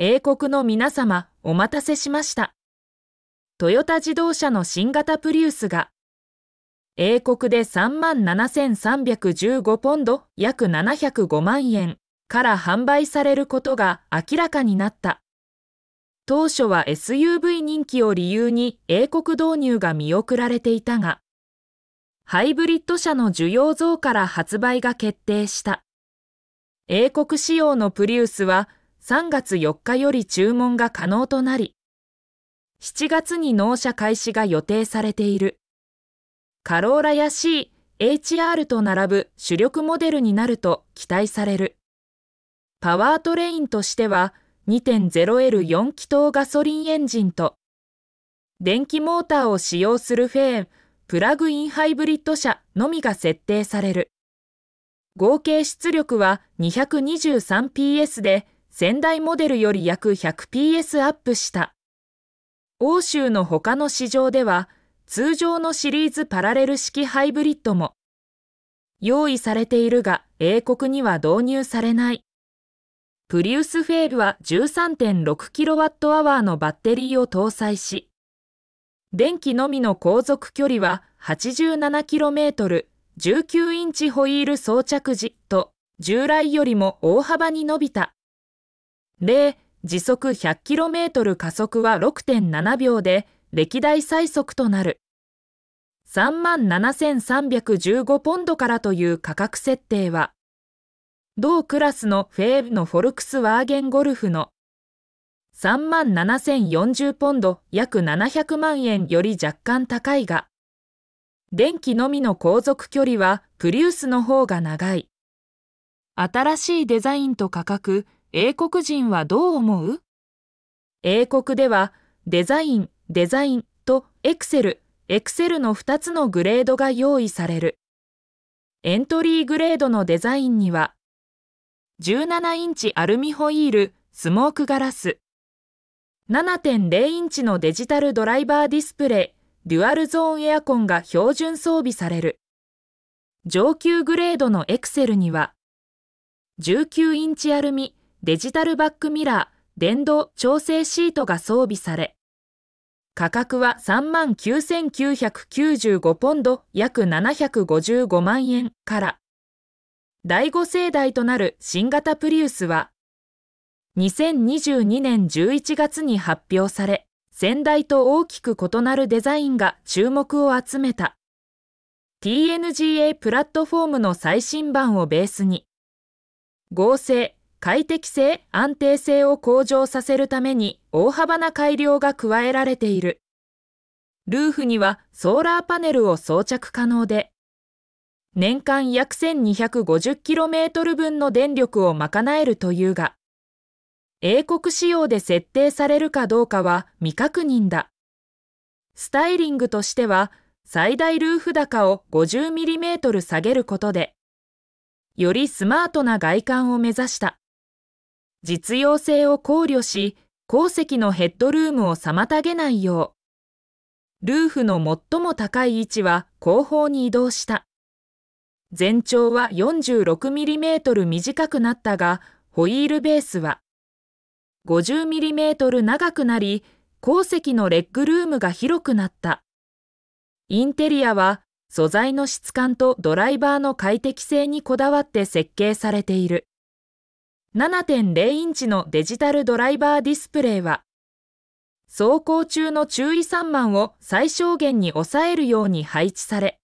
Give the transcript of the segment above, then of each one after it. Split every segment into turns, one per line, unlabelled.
英国の皆様、お待たせしました。トヨタ自動車の新型プリウスが、英国で37,315ポンド約705万円から販売されることが明らかになった。当初は SUV 人気を理由に英国導入が見送られていたが、ハイブリッド車の需要増から発売が決定した。英国仕様のプリウスは3月4日より注文が可能となり、7月に納車開始が予定されている。カローラや C、HR と並ぶ主力モデルになると期待される。パワートレインとしては 2.0L4 気筒ガソリンエンジンと電気モーターを使用するフェーン、プラグインハイブリッド車のみが設定される。合計出力は 223PS で先代モデルより約 100PS アップした。欧州の他の市場では、通常のシリーズパラレル式ハイブリッドも、用意されているが、英国には導入されない。プリウスフェールは 13.6kWh のバッテリーを搭載し、電気のみの航続距離は 87km、19インチホイール装着時と従来よりも大幅に伸びた。例、時速 100km 加速は6.7秒で、歴代最速となる。37,315ポンドからという価格設定は、同クラスのフェーブのフォルクスワーゲンゴルフの37,040ポンド約700万円より若干高いが、電気のみの航続距離はプリウスの方が長い。新しいデザインと価格、英国人はどう思う英国ではデザイン、デザインとエクセル、エクセルの2つのグレードが用意される。エントリーグレードのデザインには、17インチアルミホイール、スモークガラス、7.0インチのデジタルドライバーディスプレイ、デュアルゾーンエアコンが標準装備される。上級グレードのエクセルには、19インチアルミ、デジタルバックミラー、電動調整シートが装備され、価格は39,995ポンド約755万円から、第5世代となる新型プリウスは、2022年11月に発表され、先代と大きく異なるデザインが注目を集めた。TNGA プラットフォームの最新版をベースに、合成、快適性、安定性を向上させるために大幅な改良が加えられている。ルーフにはソーラーパネルを装着可能で、年間約 1250km 分の電力を賄えるというが、英国仕様で設定されるかどうかは未確認だ。スタイリングとしては、最大ルーフ高を 50mm 下げることで、よりスマートな外観を目指した。実用性を考慮し、鉱石のヘッドルームを妨げないよう、ルーフの最も高い位置は後方に移動した。全長は 46mm 短くなったが、ホイールベースは 50mm 長くなり、鉱石のレッグルームが広くなった。インテリアは素材の質感とドライバーの快適性にこだわって設計されている。7.0インチのデジタルドライバーディスプレイは、走行中の注意散漫を最小限に抑えるように配置され、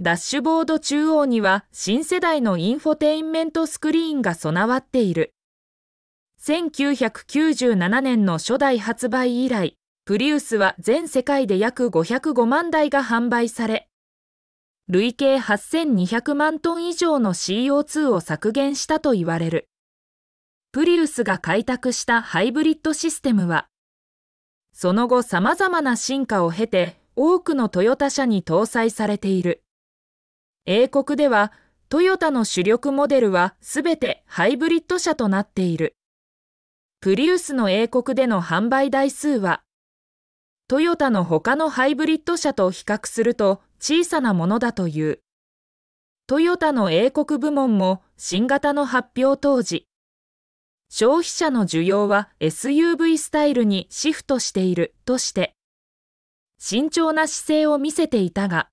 ダッシュボード中央には新世代のインフォテインメントスクリーンが備わっている。1997年の初代発売以来、プリウスは全世界で約505万台が販売され、累計8200万トン以上の CO2 を削減したと言われる。プリルスが開拓したハイブリッドシステムは、その後様々な進化を経て多くのトヨタ車に搭載されている。英国ではトヨタの主力モデルはすべてハイブリッド車となっている。プリウスの英国での販売台数は、トヨタの他のハイブリッド車と比較すると小さなものだという。トヨタの英国部門も新型の発表当時、消費者の需要は SUV スタイルにシフトしているとして、慎重な姿勢を見せていたが、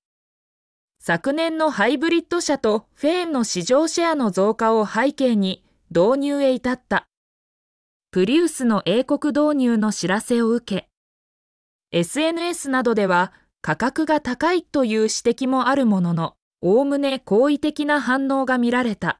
昨年のハイブリッド車とフェーンの市場シェアの増加を背景に導入へ至った。プリウスの英国導入の知らせを受け、SNS などでは価格が高いという指摘もあるものの、おおむね好意的な反応が見られた。